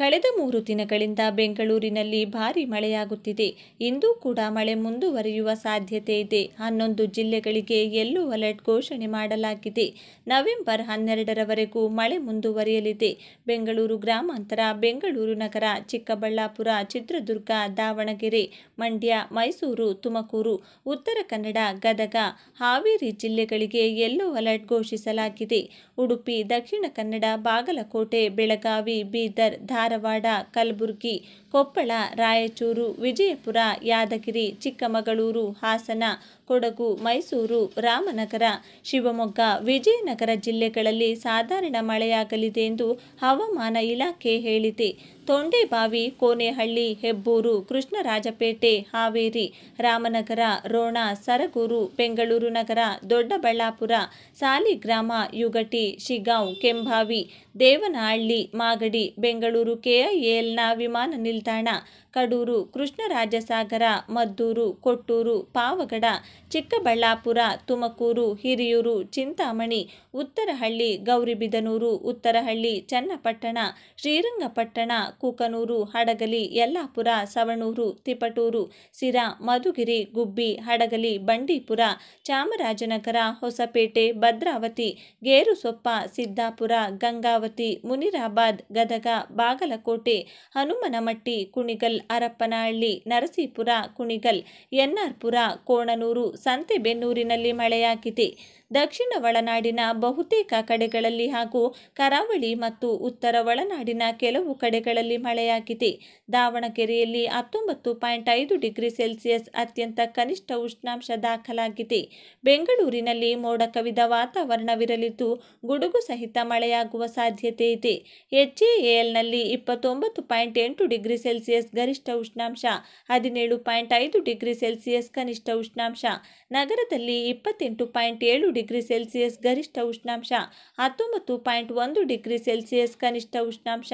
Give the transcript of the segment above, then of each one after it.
ಕಳೆದ ಮೂರು ದಿನಗಳಿಂದ ಬೆಂಗಳೂರಿನಲ್ಲಿ ಭಾರಿ ಮಳೆಯಾಗುತ್ತಿದೆ ಇಂದು ಕೂಡ ಮಳೆ ಮುಂದುವರಿಯುವ ಸಾಧ್ಯತೆ ಇದೆ ಹನ್ನೊಂದು ಜಿಲ್ಲೆಗಳಿಗೆ ಯೆಲ್ಲೋ ಅಲರ್ಟ್ ಘೋಷಣೆ ಮಾಡಲಾಗಿದೆ ನವೆಂಬರ್ ಹನ್ನೆರಡರವರೆಗೂ ಮಳೆ ಮುಂದುವರಿಯಲಿದೆ ಬೆಂಗಳೂರು ಗ್ರಾಮಾಂತರ ಬೆಂಗಳೂರು ನಗರ ಚಿಕ್ಕಬಳ್ಳಾಪುರ ಚಿತ್ರದುರ್ಗ ದಾವಣಗೆರೆ ಮಂಡ್ಯ ಮೈಸೂರು ತುಮಕೂರು ಉತ್ತರ ಕನ್ನಡ ಗದಗ ಹಾವೇರಿ ಜಿಲ್ಲೆಗಳಿಗೆ ಯೆಲ್ಲೋ ಅಲರ್ಟ್ ಘೋಷಿಸಲಾಗಿದೆ ಉಡುಪಿ ದಕ್ಷಿಣ ಕನ್ನಡ ಬಾಗಲಕೋಟೆ ಬೆಳಗಾವಿ ಬೀದರ್ ಧಾರವಾಡ ಕಲಬುರಗಿ ಕೊಪ್ಪಳ ರಾಯಚೂರು ವಿಜಯಪುರ ಯಾದಗಿರಿ ಚಿಕ್ಕಮಗಳೂರು ಹಾಸನ ಕೊಡಗು ಮೈಸೂರು ರಾಮನಗರ ಶಿವಮೊಗ್ಗ ವಿಜಯನಗರ ಜಿಲ್ಲೆಗಳಲ್ಲಿ ಸಾಧಾರಣ ಮಳೆಯಾಗಲಿದೆ ಎಂದು ಹವಾಮಾನ ಇಲಾಖೆ ಹೇಳಿದೆ ತೊಂಡೆಬಾವಿ ಕೋನೆಹಳ್ಳಿ ಹೆಬ್ಬೂರು ಕೃಷ್ಣರಾಜಪೇಟೆ ಹಾವೇರಿ ರಾಮನಗರ ರೋಣ ಸರಗೂರು ಬೆಂಗಳೂರು ನಗರ ದೊಡ್ಡಬಳ್ಳಾಪುರ ಸಾಲಿಗ್ರಾಮ ಯುಗಟಿ ಶಿಗಾಂವ್ ಕೆಂಭಾವಿ ದೇವನಹಳ್ಳಿ ಮಾಗಡಿ ಬೆಂಗಳೂರು ಕೆಐಎಲ್ನ ವಿಮಾನ ನಿಲ್ದಾಣ ಕಡೂರು ಕೃಷ್ಣರಾಜಸಾಗರ ಮದ್ದೂರು ಕೊಟ್ಟೂರು ಪಾವಗಡ ಚಿಕ್ಕಬಳ್ಳಾಪುರ ತುಮಕೂರು ಹಿರಿಯೂರು ಚಿಂತಾಮಣಿ ಉತ್ತರಹಳ್ಳಿ ಗೌರಿಬಿದನೂರು ಉತ್ತರಹಳ್ಳಿ ಚನ್ನಪಟ್ಟಣ ಶ್ರೀರಂಗಪಟ್ಟಣ ಕೂಕನೂರು ಹಡಗಲಿ ಯಲ್ಲಾಪುರ ಸವಣೂರು ತಿಪಟೂರು ಸಿರಾ ಮಧುಗಿರಿ ಗುಬ್ಬಿ ಹಡಗಲಿ ಬಂಡೀಪುರ ಚಾಮರಾಜನಗರ ಹೊಸಪೇಟೆ ಭದ್ರಾವತಿ ಗೇರುಸೊಪ್ಪ ಸಿದ್ದಾಪುರ ಗಂಗಾವತಿ ಮುನಿರಾಬಾದ್ ಗದಗ ಬಾಗಲಕೋಟೆ ಹನುಮನಮಟ್ಟಿ ಕುಣಿಗಲ್ ಹರಪ್ಪನಹಳ್ಳಿ ನರಸೀಪುರ ಕುಣಿಗಲ್ ಎನ್ಆರ್ಪುರ ಕೋಣನೂರು ಸಂತೆಬೆನ್ನೂರಿನಲ್ಲಿ ಮಳೆಯಾಗಿದೆ ದಕ್ಷಿಣ ಒಳನಾಡಿನ ಬಹುತೇಕ ಕಡೆಗಳಲ್ಲಿ ಹಾಗೂ ಕರಾವಳಿ ಮತ್ತು ಉತ್ತರ ಒಳನಾಡಿನ ಕೆಲವು ಕಡೆಗಳಲ್ಲಿ ಮಳೆಯಾಗಿದೆ ದಾವಣಗೆರೆಯಲ್ಲಿ ಹತ್ತೊಂಬತ್ತು ಪಾಯಿಂಟ್ ಐದು ಡಿಗ್ರಿ ಸೆಲ್ಸಿಯಸ್ ಅತ್ಯಂತ ಕನಿಷ್ಠ ಉಷ್ಣಾಂಶ ದಾಖಲಾಗಿದೆ ಬೆಂಗಳೂರಿನಲ್ಲಿ ಮೋಡ ಕವಿದ ವಾತಾವರಣವಿರಲಿದ್ದು ಗುಡುಗು ಸಹಿತ ಮಳೆಯಾಗುವ ಸಾಧ್ಯತೆ ಇದೆ ಎಚ್ಎಎಲ್ನಲ್ಲಿ ಇಪ್ಪತ್ತೊಂಬತ್ತು ಪಾಯಿಂಟ್ ಎಂಟು ಡಿಗ್ರಿ ಸೆಲ್ಸಿಯಸ್ ಗರಿಷ್ಠ ಉಷ್ಣಾಂಶ ಹದಿನೇಳು ಪಾಯಿಂಟ್ ಐದು ಡಿಗ್ರಿ ಸೆಲ್ಸಿಯಸ್ ಕನಿಷ್ಠ ಉಷ್ಣಾಂಶ ನಗರದಲ್ಲಿ ಇಪ್ಪತ್ತೆಂಟು ಪಾಯಿಂಟ್ ಏಳು ಡಿಗ್ರಿ ಸೆಲ್ಸಿಯಸ್ ಗರಿಷ್ಠ ಉಷ್ಣಾಂಶ ಹತ್ತೊಂಬತ್ತು ಪಾಯಿಂಟ್ ಒಂದು ಡಿಗ್ರಿ ಸೆಲ್ಸಿಯಸ್ ಕನಿಷ್ಠ ಉಷ್ಣಾಂಶ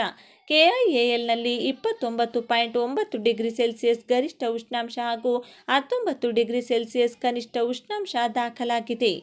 ಕೆಐಎಎಲ್ನಲ್ಲಿ ಇಪ್ಪತ್ತೊಂಬತ್ತು ಪಾಯಿಂಟ್ ಒಂಬತ್ತು ಡಿಗ್ರಿ ಸೆಲ್ಸಿಯಸ್ ಗರಿಷ್ಠ ಉಷ್ಣಾಂಶ ಹಾಗೂ ಹತ್ತೊಂಬತ್ತು ಡಿಗ್ರಿ ಸೆಲ್ಸಿಯಸ್ ಕನಿಷ್ಠ ಉಷ್ಣಾಂಶ ದಾಖಲಾಗಿದೆ